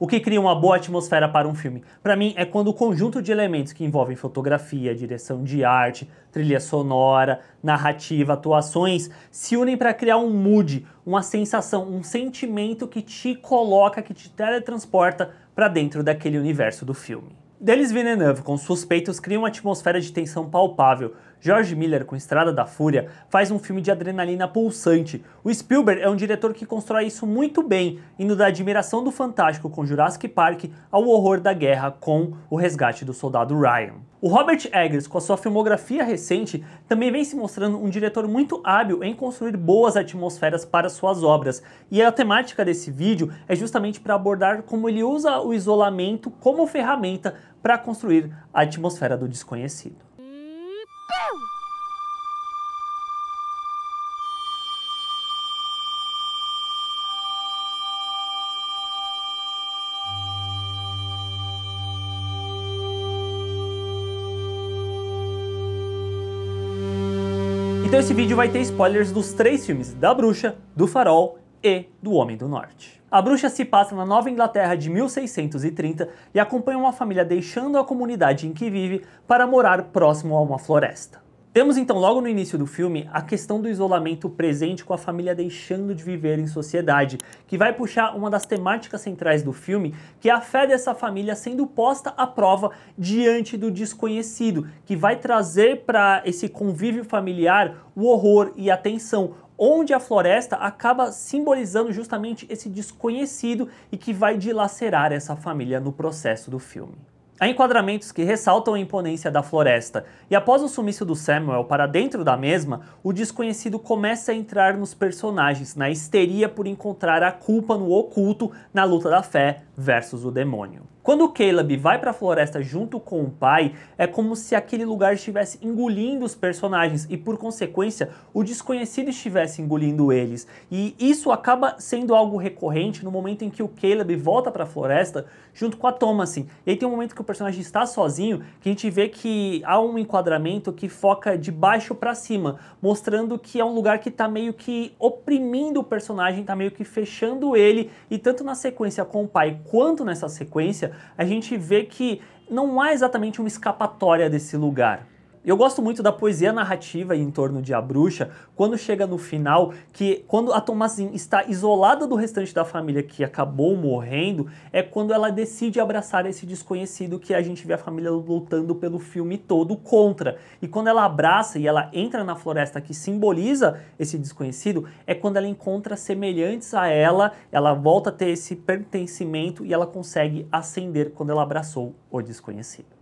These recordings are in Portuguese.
O que cria uma boa atmosfera para um filme? Para mim, é quando o conjunto de elementos que envolvem fotografia, direção de arte, trilha sonora, narrativa, atuações, se unem para criar um mood, uma sensação, um sentimento que te coloca, que te teletransporta para dentro daquele universo do filme. Denis Villeneuve, com Suspeitos, cria uma atmosfera de tensão palpável. George Miller, com Estrada da Fúria, faz um filme de adrenalina pulsante. O Spielberg é um diretor que constrói isso muito bem, indo da admiração do fantástico com Jurassic Park ao horror da guerra com O Resgate do Soldado Ryan. O Robert Eggers, com a sua filmografia recente, também vem se mostrando um diretor muito hábil em construir boas atmosferas para suas obras, e a temática desse vídeo é justamente para abordar como ele usa o isolamento como ferramenta para construir a atmosfera do desconhecido. Então esse vídeo vai ter spoilers dos três filmes, da Bruxa, do Farol e do Homem do Norte. A bruxa se passa na Nova Inglaterra de 1630 e acompanha uma família deixando a comunidade em que vive para morar próximo a uma floresta. Temos então logo no início do filme a questão do isolamento presente com a família deixando de viver em sociedade, que vai puxar uma das temáticas centrais do filme, que é a fé dessa família sendo posta à prova diante do desconhecido, que vai trazer para esse convívio familiar o horror e a tensão, onde a floresta acaba simbolizando justamente esse desconhecido e que vai dilacerar essa família no processo do filme. Há enquadramentos que ressaltam a imponência da floresta, e após o sumiço do Samuel para dentro da mesma, o desconhecido começa a entrar nos personagens, na histeria por encontrar a culpa no oculto na luta da fé versus o demônio. Quando o Caleb vai para a floresta junto com o pai, é como se aquele lugar estivesse engolindo os personagens e, por consequência, o desconhecido estivesse engolindo eles. E isso acaba sendo algo recorrente no momento em que o Caleb volta para a floresta junto com a Thomasin. E aí tem um momento que o personagem está sozinho, que a gente vê que há um enquadramento que foca de baixo para cima, mostrando que é um lugar que está meio que oprimindo o personagem, está meio que fechando ele. E tanto na sequência com o pai quanto nessa sequência, a gente vê que não há exatamente uma escapatória desse lugar. Eu gosto muito da poesia narrativa em torno de A Bruxa, quando chega no final, que quando a Tomazin está isolada do restante da família que acabou morrendo, é quando ela decide abraçar esse desconhecido que a gente vê a família lutando pelo filme todo contra. E quando ela abraça e ela entra na floresta que simboliza esse desconhecido, é quando ela encontra semelhantes a ela, ela volta a ter esse pertencimento e ela consegue ascender quando ela abraçou o desconhecido.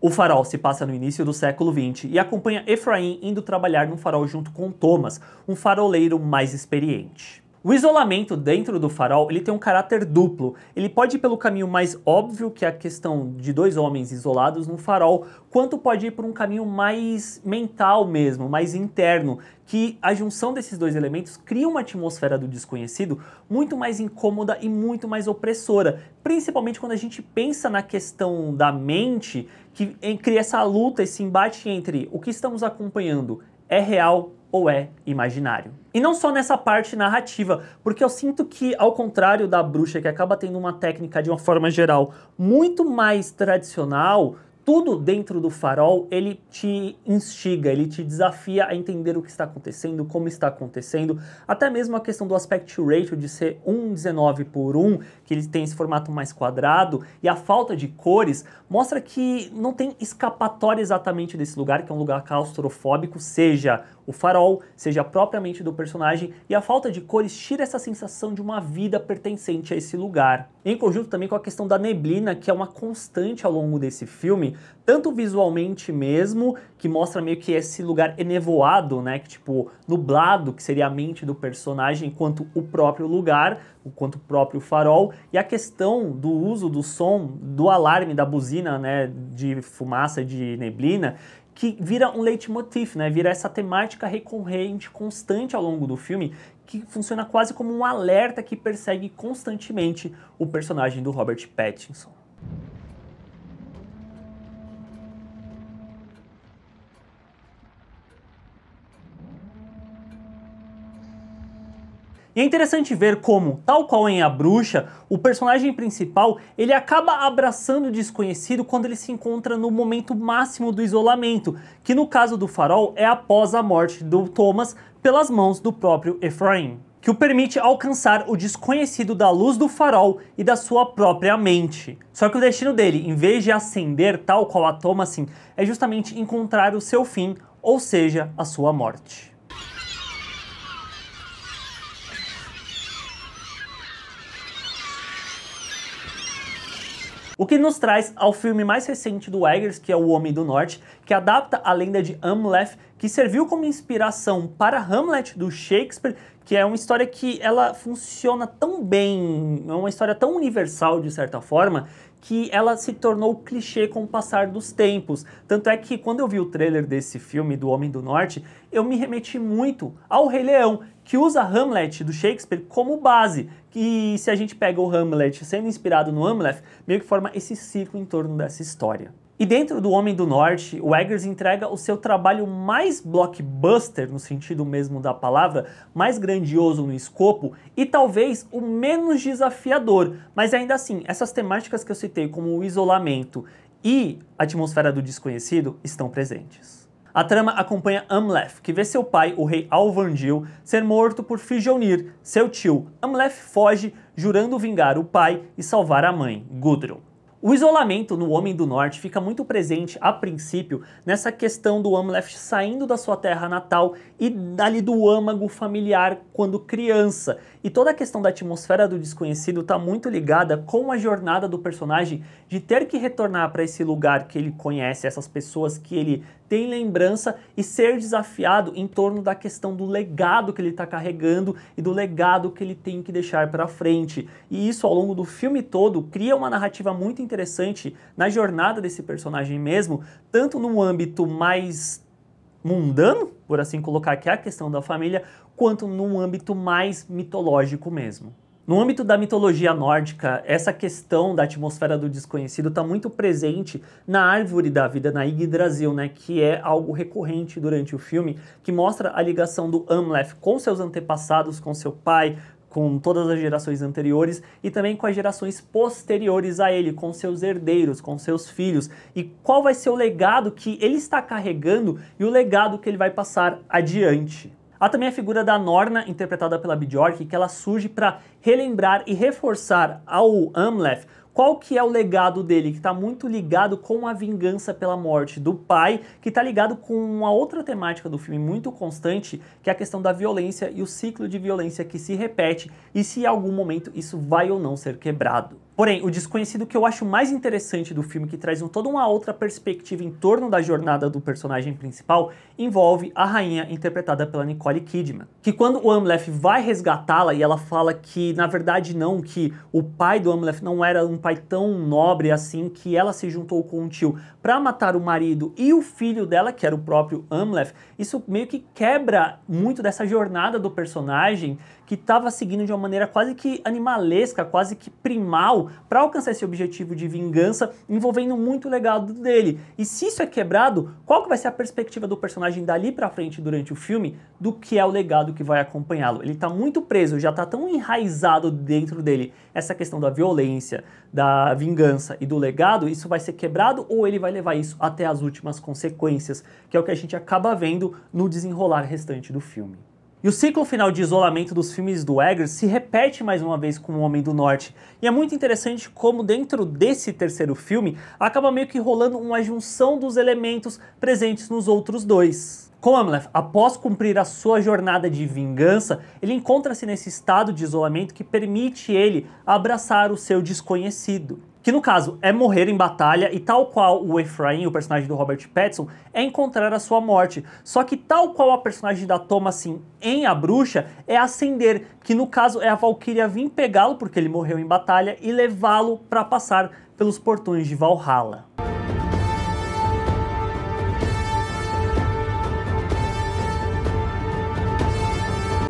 O farol se passa no início do século XX e acompanha Efraim indo trabalhar num farol junto com Thomas, um faroleiro mais experiente. O isolamento dentro do farol ele tem um caráter duplo. Ele pode ir pelo caminho mais óbvio, que é a questão de dois homens isolados no farol, quanto pode ir por um caminho mais mental mesmo, mais interno, que a junção desses dois elementos cria uma atmosfera do desconhecido muito mais incômoda e muito mais opressora, principalmente quando a gente pensa na questão da mente, que cria essa luta, esse embate entre o que estamos acompanhando é real ou é imaginário. E não só nessa parte narrativa, porque eu sinto que, ao contrário da bruxa, que acaba tendo uma técnica de uma forma geral muito mais tradicional, tudo dentro do farol ele te instiga, ele te desafia a entender o que está acontecendo, como está acontecendo, até mesmo a questão do aspect ratio de ser 1,19 por 1, que ele tem esse formato mais quadrado, e a falta de cores mostra que não tem escapatória exatamente desse lugar, que é um lugar claustrofóbico, seja o farol, seja propriamente do personagem, e a falta de cores tira essa sensação de uma vida pertencente a esse lugar. Em conjunto também com a questão da neblina, que é uma constante ao longo desse filme, tanto visualmente mesmo, que mostra meio que esse lugar enevoado, né, que tipo nublado, que seria a mente do personagem, quanto o próprio lugar, o quanto o próprio farol, e a questão do uso do som, do alarme da buzina, né, de fumaça, de neblina, que vira um leitmotiv, né? Vira essa temática recorrente, constante ao longo do filme, que funciona quase como um alerta que persegue constantemente o personagem do Robert Pattinson. E é interessante ver como, tal qual em A Bruxa, o personagem principal ele acaba abraçando o desconhecido quando ele se encontra no momento máximo do isolamento, que no caso do farol é após a morte do Thomas pelas mãos do próprio Ephraim que o permite alcançar o desconhecido da luz do farol e da sua própria mente. Só que o destino dele, em vez de acender tal qual a Thomasin, é justamente encontrar o seu fim, ou seja, a sua morte. O que nos traz ao filme mais recente do Eggers, que é O Homem do Norte, que adapta a lenda de Amleth, que serviu como inspiração para Hamlet do Shakespeare, que é uma história que ela funciona tão bem, é uma história tão universal de certa forma, que ela se tornou clichê com o passar dos tempos. Tanto é que quando eu vi o trailer desse filme do Homem do Norte, eu me remeti muito ao Rei Leão, que usa Hamlet do Shakespeare como base. E se a gente pega o Hamlet sendo inspirado no Hamlet, meio que forma esse ciclo em torno dessa história. E dentro do Homem do Norte, o Eggers entrega o seu trabalho mais blockbuster, no sentido mesmo da palavra, mais grandioso no escopo e talvez o menos desafiador. Mas ainda assim, essas temáticas que eu citei, como o isolamento e a atmosfera do desconhecido, estão presentes. A trama acompanha Amleth, que vê seu pai, o rei Alvandil, ser morto por Fijonir, seu tio. Amleth foge, jurando vingar o pai e salvar a mãe, Gudrun. O isolamento no Homem do Norte fica muito presente, a princípio, nessa questão do Amleth saindo da sua terra natal e dali do âmago familiar quando criança. E toda a questão da atmosfera do desconhecido está muito ligada com a jornada do personagem de ter que retornar para esse lugar que ele conhece, essas pessoas que ele tem lembrança e ser desafiado em torno da questão do legado que ele está carregando e do legado que ele tem que deixar para frente. E isso, ao longo do filme todo, cria uma narrativa muito interessante na jornada desse personagem mesmo, tanto no âmbito mais mundano, por assim colocar, que é a questão da família, quanto num âmbito mais mitológico mesmo. No âmbito da mitologia nórdica, essa questão da atmosfera do desconhecido está muito presente na árvore da vida, na Yggdrasil, né, que é algo recorrente durante o filme, que mostra a ligação do Amleth com seus antepassados, com seu pai, com todas as gerações anteriores e também com as gerações posteriores a ele, com seus herdeiros, com seus filhos, e qual vai ser o legado que ele está carregando e o legado que ele vai passar adiante. Há também a figura da Norna, interpretada pela Bjork, que ela surge para relembrar e reforçar ao Amleth qual que é o legado dele? Que está muito ligado com a vingança pela morte do pai, que está ligado com uma outra temática do filme muito constante, que é a questão da violência e o ciclo de violência que se repete e se em algum momento isso vai ou não ser quebrado. Porém, o desconhecido que eu acho mais interessante do filme, que traz um, toda uma outra perspectiva em torno da jornada do personagem principal, envolve a rainha interpretada pela Nicole Kidman. Que quando o Amleth vai resgatá-la e ela fala que, na verdade, não, que o pai do Amleth não era um pai tão nobre assim, que ela se juntou com um tio para matar o marido e o filho dela, que era o próprio Amleth, isso meio que quebra muito dessa jornada do personagem que estava seguindo de uma maneira quase que animalesca, quase que primal para alcançar esse objetivo de vingança, envolvendo muito o legado dele. E se isso é quebrado, qual que vai ser a perspectiva do personagem dali para frente durante o filme do que é o legado que vai acompanhá-lo? Ele está muito preso, já está tão enraizado dentro dele essa questão da violência, da vingança e do legado, isso vai ser quebrado ou ele vai levar isso até as últimas consequências, que é o que a gente acaba vendo no desenrolar restante do filme. E o ciclo final de isolamento dos filmes do Eggers se repete mais uma vez com O Homem do Norte, e é muito interessante como dentro desse terceiro filme acaba meio que rolando uma junção dos elementos presentes nos outros dois. Com Amleth, após cumprir a sua jornada de vingança, ele encontra-se nesse estado de isolamento que permite ele abraçar o seu desconhecido. Que no caso é morrer em batalha e tal qual o Efraim, o personagem do Robert Pattinson, é encontrar a sua morte. Só que tal qual a personagem da Thomasin em A Bruxa é acender que no caso é a Valkyria vir pegá-lo porque ele morreu em batalha e levá-lo para passar pelos portões de Valhalla.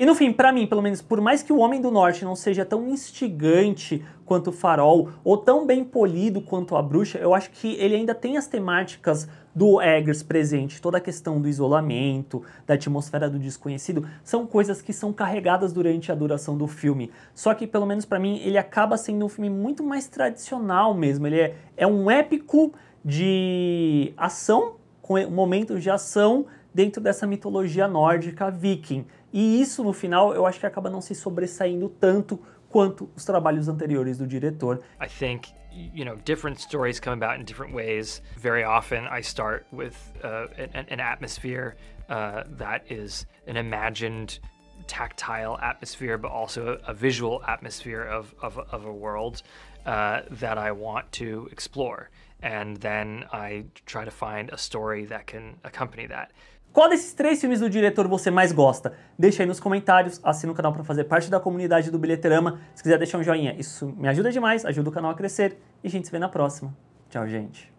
E no fim, para mim, pelo menos, por mais que o Homem do Norte não seja tão instigante quanto o Farol, ou tão bem polido quanto a Bruxa, eu acho que ele ainda tem as temáticas do Eggers presente, toda a questão do isolamento, da atmosfera do desconhecido, são coisas que são carregadas durante a duração do filme. Só que, pelo menos para mim, ele acaba sendo um filme muito mais tradicional mesmo. Ele é, é um épico de ação, com momentos de ação dentro dessa mitologia nórdica viking. E isso, no final, eu acho que acaba não se sobressaindo tanto quanto os trabalhos anteriores do diretor. I think you know different stories come about in different ways. Very often I start with uh, an, an atmosphere uh, that is an imagined tactile atmosphere, but also a, a visual atmosphere of, of, of a world uh, that I want to explore. And then I try to find a story that can accompany that. Qual desses três filmes do diretor você mais gosta? Deixa aí nos comentários, assina o canal para fazer parte da comunidade do Bilheterama. Se quiser deixar um joinha, isso me ajuda demais, ajuda o canal a crescer. E a gente se vê na próxima. Tchau, gente.